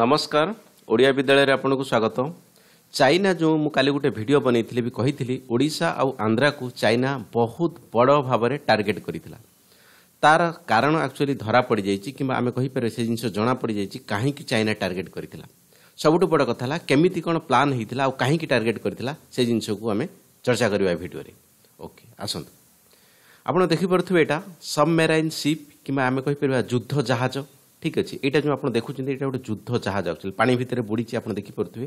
ନମସ୍କାର ଓଡ଼ିଆ ବିଦ୍ୟାଳୟରେ ଆପଣଙ୍କୁ ସ୍ୱାଗତ ଚାଇନା ଯେଉଁ ମୁଁ କାଲି ଗୋଟେ ଭିଡ଼ିଓ ବନେଇଥିଲି ବି କହିଥିଲି ଓଡ଼ିଶା ଆଉ ଆନ୍ଧ୍ରାକୁ ଚାଇନା ବହୁତ ବଡ଼ ଭାବରେ ଟାର୍ଗେଟ୍ କରିଥିଲା ତା'ର କାରଣ ଆକ୍ଚୁଆଲି ଧରା ପଡ଼ିଯାଇଛି କିମ୍ବା ଆମେ କହିପାରିବା ସେ ଜିନିଷ ଜଣାପଡ଼ିଯାଇଛି କାହିଁକି ଚାଇନା ଟାର୍ଗେଟ୍ କରିଥିଲା ସବୁଠୁ ବଡ଼ କଥା ହେଲା କେମିତି କ'ଣ ପ୍ଲାନ୍ ହୋଇଥିଲା ଆଉ କାହିଁକି ଟାର୍ଗେଟ୍ କରିଥିଲା ସେ ଜିନିଷକୁ ଆମେ ଚର୍ଚ୍ଚା କରିବା ଭିଡ଼ିଓରେ ଓକେ ଆସନ୍ତୁ ଆପଣ ଦେଖିପାରୁଥିବେ ଏଇଟା ସବ୍ମେରାଇନ୍ ସିପ୍ କିମ୍ବା ଆମେ କହିପାରିବା ଯୁଦ୍ଧ ଜାହାଜ ঠিক ଅଛି ଏଇଟା ଯେଉଁ ଆପଣ ଦେଖୁଛନ୍ତି ଏଇଟା ଗୋଟେ ଯୁଦ୍ଧ ଜାହାଜ ଆକ୍ଚୁଆଲି ପାଣି ଭିତରେ ବୁଡ଼ିଛି ଆପଣ ଦେଖିପାରୁଥିବେ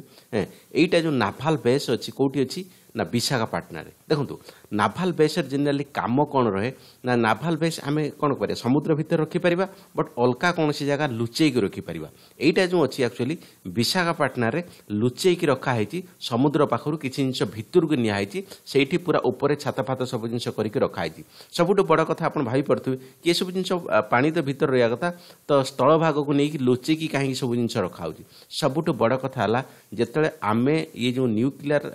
ଏଇଟା ଯେଉଁ ନାଭାଲ ବେସ୍ ଅଛି କେଉଁଠି ଅଛି ନା ବିଶାଖାପାଟଣାରେ ଦେଖନ୍ତୁ ନାଭାଲ ବେସ୍ରେ ଜେନେରାଲି କାମ କ'ଣ ରହେ ନା ନାଭାଲ ବେସ୍ ଆମେ କ'ଣ କରିବା ସମୁଦ୍ର ଭିତରେ ରଖିପାରିବା ବଟ୍ ଅଲଗା କୌଣସି ଜାଗା ଲୁଚେଇକି ରଖିପାରିବା ଏଇଟା ଯେଉଁ ଅଛି ଆକ୍ଚୁଆଲି ବିଶାଖାପାଟଣାରେ ଲୁଚେଇକି ରଖାହେଇଛି ସମୁଦ୍ର ପାଖରୁ କିଛି ଜିନିଷ ଭିତରକୁ ନିଆହେଇଛି ସେଇଠି ପୁରା ଉପରେ ଛାତ ଫାତ ସବୁ ଜିନିଷ କରିକି ରଖାହେଇଛି ସବୁଠୁ ବଡ଼ କଥା ଆପଣ ଭାବିପାରୁଥିବେ କି ଏସବୁ ଜିନିଷ ପାଣି ତ ଭିତରେ ରହିବା କଥା ତ ସ୍ଥଳ ଭାଗକୁ ନେଇକି ଲୁଚେଇକି କାହିଁକି ସବୁ ଜିନିଷ ରଖାହେଉଛି ସବୁଠୁ ବଡ଼ କଥା ହେଲା ଯେତେବେଳେ ଆମେ ଇଏ ଯେଉଁ ନ୍ୟୁକ୍ଲିୟର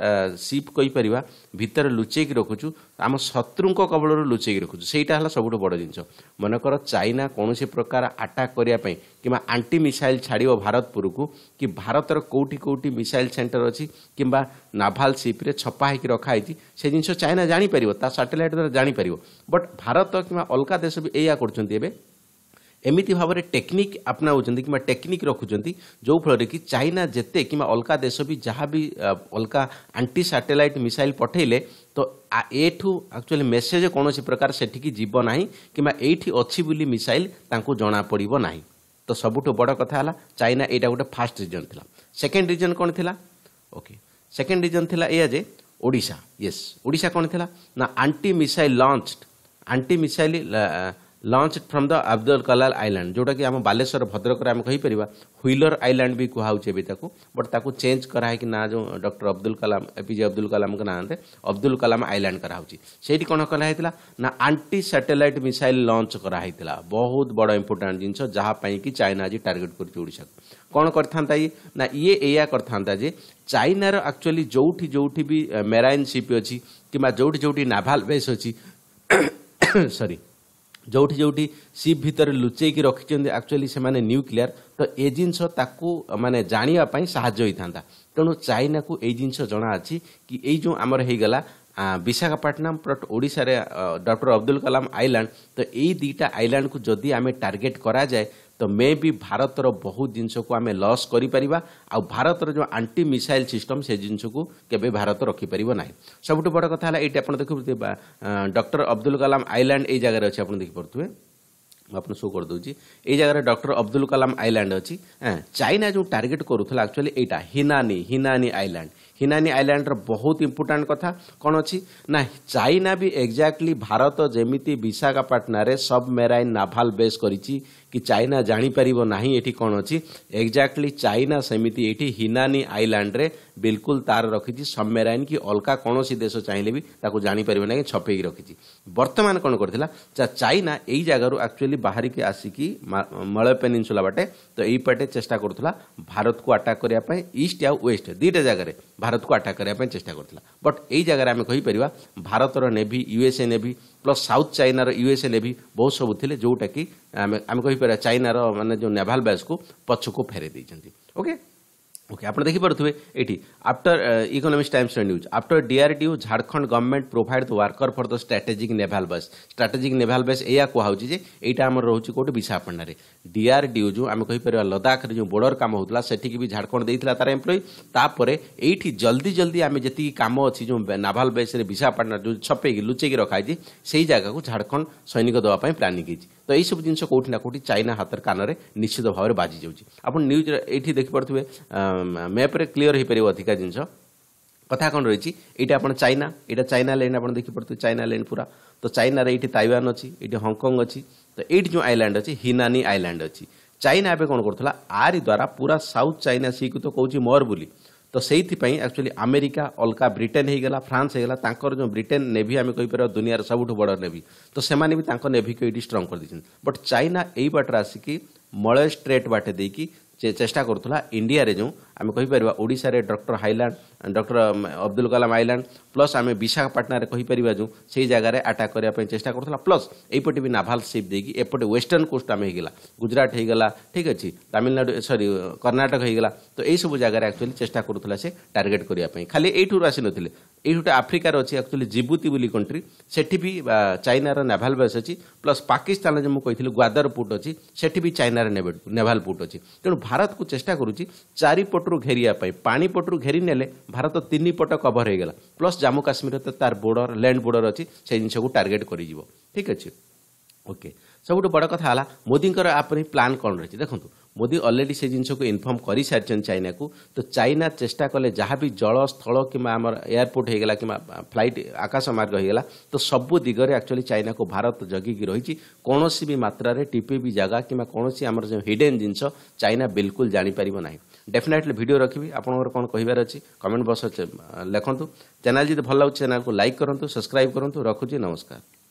ସିପ୍ କହିପାରିବା ଭିତରେ ଲୁଚେଇକି ରଖୁଛୁ ରଖୁଛୁ ଆମ ଶତ୍ରୁଙ୍କ କବଳରୁ ଲୁଚେଇକି ରଖୁଛୁ ସେଇଟା ହେଲା ସବୁଠୁ ବଡ଼ ଜିନିଷ ମନେକର ଚାଇନା କୌଣସି ପ୍ରକାର ଆଟାକ୍ କରିବା ପାଇଁ କିମ୍ବା ଆଣ୍ଟି ମିସାଇଲ୍ ଛାଡ଼ିବ ଭାରତପୁରକୁ କି ଭାରତର କେଉଁଠି କେଉଁଠି ମିସାଇଲ୍ ସେଣ୍ଟର ଅଛି କିମ୍ବା ନାଭାଲ୍ ସିପ୍ରେ ଛପା ହେଇକି ରଖାହେଇଛି ସେ ଜିନିଷ ଚାଇନା ଜାଣିପାରିବ ତା ସାଟେଲାଇଟ୍ ଦ୍ୱାରା ଜାଣିପାରିବ ବଟ୍ ଭାରତ କିମ୍ବା ଅଲଗା ଦେଶ ବି ଏଇଆ କରୁଛନ୍ତି ଏବେ ଏମିତି ଭାବରେ ଟେକ୍ନିକ୍ ଆପଣାଉଛନ୍ତି କିମ୍ବା ଟେକ୍ନିକ୍ ରଖୁଛନ୍ତି ଯେଉଁଫଳରେ କି ଚାଇନା ଯେତେ କିମ୍ବା ଅଲଗା ଦେଶ ବି ଯାହା ବି ଅଲଗା ଆଣ୍ଟି ସାଟେଲାଇଟ୍ ମିସାଇଲ୍ ପଠାଇଲେ ତ ଏଠୁ ଆକ୍ଚୁଆଲି ମେସେଜ୍ କୌଣସି ପ୍ରକାର ସେଠିକି ଯିବ ନାହିଁ କିମ୍ବା ଏଇଠି ଅଛି ବୋଲି ମିସାଇଲ୍ ତାଙ୍କୁ ଜଣାପଡ଼ିବ ନାହିଁ ତ ସବୁଠୁ ବଡ଼ କଥା ହେଲା ଚାଇନା ଏଇଟା ଗୋଟେ ଫାର୍ଷ୍ଟ ରିଜନ୍ ଥିଲା ସେକେଣ୍ଡ ରିଜନ୍ କ'ଣ ଥିଲା ଓକେ ସେକେଣ୍ଡ ରିଜନ୍ ଥିଲା ଏଇଆ ଯେ ଓଡ଼ିଶା ୟେସ୍ ଓଡ଼ିଶା କ'ଣ ଥିଲା ନା anti missile launch anti missile launch from the Abdul Kalam island ଯେଉଁଟାକି ଆମ ବାଲେଶ୍ୱର ଭଦ୍ରକରେ ଆମେ କହିପାରିବା ହ୍ୱିଲର ଆଇଲ୍ୟାଣ୍ଡ ବି କୁହାହେଉଛି ଏବେ ତାକୁ ବଟ୍ ତାକୁ ଚେଞ୍ଜ କରାହେଇକି ନାଁ ଯେଉଁ ଡକ୍ଟର ଅବଦୁଲ କଲାମ ଏପିଜେ ଅବଦୁଲ କଲାମଙ୍କ ନାଁରେ ଅବଦୁଲ କଲାମ ଆଇଲ୍ୟାଣ୍ଡ କରାହେଉଛି ସେଇଠି କ'ଣ କରାହେଇଥିଲା ନା ଆଣ୍ଟି ସାଟେଲାଇଟ୍ ମିସାଇଲ୍ ଲଞ୍ଚ କରାହେଇଥିଲା ବହୁତ ବଡ଼ ଇମ୍ପୋର୍ଟାଣ୍ଟ ଜିନିଷ ଯାହା ପାଇଁକି ଚାଇନା ଆଜି ଟାର୍ଗେଟ୍ କରୁଛି ଓଡ଼ିଶାକୁ କ'ଣ କରିଥାନ୍ତା ଇଏ ନା ଇଏ ଏଇଆ କରିଥାନ୍ତା ଯେ ଚାଇନାର ଆକ୍ଚୁଆଲି ଯେଉଁଠି ଯେଉଁଠି ବି ମେରାଇନ୍ ସିପ୍ ଅଛି କିମ୍ବା ଯେଉଁଠି ଯେଉଁଠି ନାଭାଲ ବେସ୍ ଅଛି ସରି ଯେଉଁଠି ଯେଉଁଠି ସିପ୍ ଭିତରେ ଲୁଚେଇକି ରଖିଛନ୍ତି ଆକ୍ଚୁଆଲି ସେମାନେ ନ୍ୟୁକ୍ଲିୟର ତ ଏ ଜିନିଷ ତାକୁ ମାନେ ଜାଣିବା ପାଇଁ ସାହାଯ୍ୟ ହୋଇଥାନ୍ତା ତେଣୁ ଚାଇନାକୁ ଏଇ ଜିନିଷ ଜଣାଅଛି କି ଏଇ ଯେଉଁ ଆମର ହେଇଗଲା ବିଶାଖାପାଟନମ୍ ପ୍ରଟ୍ ଓଡ଼ିଶାରେ ଡକ୍ଟର ଅବଦୁଲ କଲାମ ଆଇଲ୍ୟାଣ୍ଡ ତ ଏଇ ଦୁଇଟା ଆଇଲ୍ୟାଣ୍ଡକୁ ଯଦି ଆମେ ଟାର୍ଗେଟ୍ କରାଯାଏ ତ ମେ ବି ଭାରତର ବହୁତ ଜିନିଷକୁ ଆମେ ଲସ୍ କରିପାରିବା ଆଉ ଭାରତର ଯେଉଁ ଆଣ୍ଟି ମିସାଇଲ୍ ସିଷ୍ଟମ୍ ସେ ଜିନିଷକୁ କେବେ ଭାରତ ରଖିପାରିବ ନାହିଁ ସବୁଠୁ ବଡ଼ କଥା ହେଲା ଏଇଠି ଆପଣ ଦେଖିପାରୁଥିବେ ଡକ୍ଟର ଅବଦୁଲ କାଲାମ ଆଇଲ୍ୟାଣ୍ଡ ଏଇ ଜାଗାରେ ଅଛି ଆପଣ ଦେଖିପାରୁଥିବେ ମୁଁ ଆପଣ ଶୋ କରିଦେଉଛି ଏଇ ଜାଗାରେ ଡକ୍ଟର ଅବଦୁଲ କାଲାମ ଆଇଲ୍ୟାଣ୍ଡ ଅଛି ଚାଇନା ଯେଉଁ ଟାର୍ଗେଟ୍ କରୁଥିଲା ଆକ୍ଚୁଆଲି ଏଇଟା ହିନାନି ହିନାନି ଆଇଲ୍ୟାଣ୍ଡ ହିନାନି ଆଇଲ୍ୟାଣ୍ଡର ବହୁତ ଇମ୍ପୋର୍ଟାଣ୍ଟ କଥା କ'ଣ ଅଛି ନା ଚାଇନା ବି ଏକ୍ଜାକ୍ଟଲି ଭାରତ ଯେମିତି ବିଶାଖାପାଟଣାରେ ସବ୍ ମେରାଇନ୍ ନାଭାଲ ବେସ୍ କରିଛି କି ଚାଇନା ଜାଣିପାରିବ ନାହିଁ ଏଠି କ'ଣ ଅଛି ଏକ୍ଜାକ୍ଟଲି ଚାଇନା ସେମିତି ଏଠି ହିନାନି ଆଇଲାଣ୍ଡରେ ବିଲକୁଲ ତାର ରଖିଛି ସବମେରାଇନ୍ କି ଅଲଗା କୌଣସି ଦେଶ ଚାହିଁଲେ ବି ତାକୁ ଜାଣିପାରିବ ନାହିଁ ଛପେଇକି ରଖିଛି ବର୍ତ୍ତମାନ କ'ଣ କରିଥିଲା ଚାଇନା ଏଇ ଜାଗାରୁ ଆକ୍ଚୁଆଲି ବାହାରିକି ଆସିକି ମଳୟ ପେନିନସୁଲା ବାଟେ ତ ଏଇ ପାଟେ ଚେଷ୍ଟା କରୁଥିଲା ଭାରତକୁ ଆଟାକ୍ କରିବା ପାଇଁ ଇଷ୍ଟ ଆଉ ୱେଷ୍ଟ ଦୁଇଟା ଜାଗାରେ ଭାରତକୁ ଆଟାକ୍ କରିବା ପାଇଁ ଚେଷ୍ଟା କରୁଥିଲା ବଟ୍ ଏଇ ଜାଗାରେ ଆମେ କହିପାରିବା ଭାରତର navy USA navy plus south ଚାଇନାର ୟୁଏସ୍ଏ ନେଭି ବହୁତ ସବୁ ଥିଲେ ଯେଉଁଟାକି ଆମେ ଆମେ କହିପାରିବା ଚାଇନାର ମାନେ ଯେଉଁ ନେଭାଲ ବେସ୍କୁ ପଛକୁ ଫେରାଇ ଦେଇଛନ୍ତି ଓକେ ওকে আপনার দেখিপারে এটি after economics Times news after DRDO Jharkhand government provide worker for the strategic naval base strategic naval base এয়া কুহাউছি যে এইটা আমার রয়েছে কোটি বিশাখাপট্টনারে ডিআরডিও যে আমি কহিপার লদাখরে যে বর্ডর কাম হোলা সেটিকি বি ঝাড়খণ্ড দিয়েছিল তার এমপ্লয়ি তাপরে এইটি জলদি জলদি আমি যেত কাম অছি যে নাভাল বেসরে বিশাখাপট্টনার যে ছপেকি লুচেকি রখাইছি সেই জায়গাকে ঝাড়খণ্ড সৈনিক দেওয়া প্ল্যানিং হয়েছে ତ ଏଇସବୁ ଜିନିଷ କେଉଁଠି ନା କେଉଁଠି ଚାଇନା ହାତରେ କାନରେ ନିଶ୍ଚିତ ଭାବରେ ବାଜିଯାଉଛି ଆପଣ ନ୍ୟୁଜ୍ରେ ଏଇଠି ଦେଖିପାରୁଥିବେ ମ୍ୟାପ୍ରେ କ୍ଲିଅର୍ ହୋଇପାରିବ ଅଧିକା ଜିନିଷ କଥା କ'ଣ ରହିଛି ଏଇଟା ଆପଣ ଚାଇନା ଏଇଟା ଚାଇନା ଲାଇନ୍ ଆପଣ ଦେଖିପାରୁଥିବେ ଚାଇନା ଲାଇନ୍ ପୁରା ତ ଚାଇନାରେ ଏଇଠି ତାଇୱାନ ଅଛି ଏଇଠି ହଂକଂ ଅଛି ତ ଏଇଠି ଯେଉଁ ଆଇଲ୍ୟାଣ୍ଡ ଅଛି ହିନାନି ଆଇଲ୍ୟାଣ୍ଡ ଅଛି ଚାଇନା ଏବେ କ'ଣ କରୁଥିଲା ଆରି ଦ୍ୱାରା ପୁରା ସାଉଥ୍ ଚାଇନା ସିକୁ ତ କହୁଛି ମୋର ବୋଲି ତ ସେଇଥିପାଇଁ ଆକ୍ଚୁଆଲି ଆମେରିକା ଅଲଗା ବ୍ରିଟେନ୍ ହେଇଗଲା ଫ୍ରାନ୍ସ ହେଇଗଲା ତାଙ୍କର ଯେଉଁ ବ୍ରିଟେନ୍ ନେଭି ଆମେ କହିପାରିବା ଦୁନିଆର ସବୁଠୁ ବଡ଼ ନେଭି ତ ସେମାନେ ବି ତାଙ୍କ ନେଭିକୁ ଏଇଠି ଷ୍ଟ୍ରଙ୍ଗ କରିଦେଇଛନ୍ତି ବଟ୍ ଚାଇନା ଏଇ ବାଟରେ ଆସିକି ମଳୟ ଷ୍ଟ୍ରେଟ୍ ବାଟେ ଦେଇକି ଚେଷ୍ଟା କରୁଥିଲା ଇଣ୍ଡିଆରେ ଯେଉଁ আমি কহিপারা ওড়শার ডক্টর হাইল্যান্ড doctor Abdul Kalam island plus আমি বিশাখাপাটনার কহিপারা যে সেই জায়গায় আটাক করা চেষ্টা করুলা প্লস এইপটে বি নাভাল সিপ দিয়ে এপটে ওয়েস্টর্ন কোস্ট আমি হয়ে গেলা গুজরাট হয়ে গেলা ঠিক আছে তামিলনাড়ু সরি কর্ণাটক হয়ে গেলা তো এইসব জায়গায় আকচুয়ালি চেষ্টা করুলা সে টার্গেট করা খালি এইঠুর আসি নথিলে এইটা আফ্রিকার অছি আকচুয়ালি জিবুতি বলি কন্ট্রি সেটি বি চাইনার নেভাল বেস অছি প্লস পাকিস্তান যে কইলি গ্বাদর পোর্ট অছি সেটি বি চাইনার নেভাল পোর্ট অছি তেমন ভারতকে চেষ্টা করুছি চারিপটু ପଟରୁ ଘେରିବା ପାଇଁ ପାଣି ପଟରୁ ଘେରି ନେଲେ ଭାରତ ତିନିପଟ କଭର ହୋଇଗଲା ପ୍ଲସ୍ ଜାମ୍ମୁ କାଶ୍ମୀର ତ ତାର ବୋର୍ଡର ଲ୍ୟାଣ୍ଡ ବୋର୍ଡର ଅଛି ସେ ଜିନିଷକୁ ଟାର୍ଗେଟ୍ କରିଯିବ ଠିକ୍ ଅଛି ଓକେ ସବୁଠୁ ବଡ଼ କଥା ହେଲା ମୋଦିଙ୍କର ଆପଣ ପ୍ଲାନ୍ କ'ଣ ରହିଛି ଦେଖନ୍ତୁ ମୋଦି ଅଲରେଡ଼ି ସେ ଜିନିଷକୁ ଇନଫର୍ମ କରିସାରିଛନ୍ତି ଚାଇନାକୁ ତ ଚାଇନା ଚେଷ୍ଟା କଲେ ଯାହା ବି ଜଳ ସ୍ଥଳ କିମ୍ବା ଆମର ଏୟାରପୋର୍ଟ ହୋଇଗଲା କିମ୍ବା ଫ୍ଲାଇଟ୍ ଆକାଶ ମାର୍ଗ ହୋଇଗଲା ତ ସବୁ ଦିଗରେ ଆକ୍ଚୁଆଲି ଚାଇନାକୁ ଭାରତ ଜଗିକି ରହିଛି କୌଣସି ବି ମାତ୍ରାରେ ଟିପି ବି ଜାଗା କିମ୍ବା କୌଣସି ଆମର ଯେଉଁ ହିଡ଼େନ୍ ଜିନିଷ ଚାଇନା ବିଲକୁଲ ଜାଣିପାରିବ ନାହିଁ ଡେଫିନେଟଲି ଭିଡ଼ିଓ ରଖିବି ଆପଣଙ୍କର କ'ଣ କହିବାର ଅଛି କମେଣ୍ଟ ବକ୍ସ ଲେଖନ୍ତୁ ଚ୍ୟାନେଲ୍ ଯଦି ଭଲ ଲାଗୁଛି ଚ୍ୟାନେଲକୁ ଲାଇକ୍ କରନ୍ତୁ ସବସ୍କ୍ରାଇବ୍ କରନ୍ତୁ ରଖୁଛି ନମସ୍କାର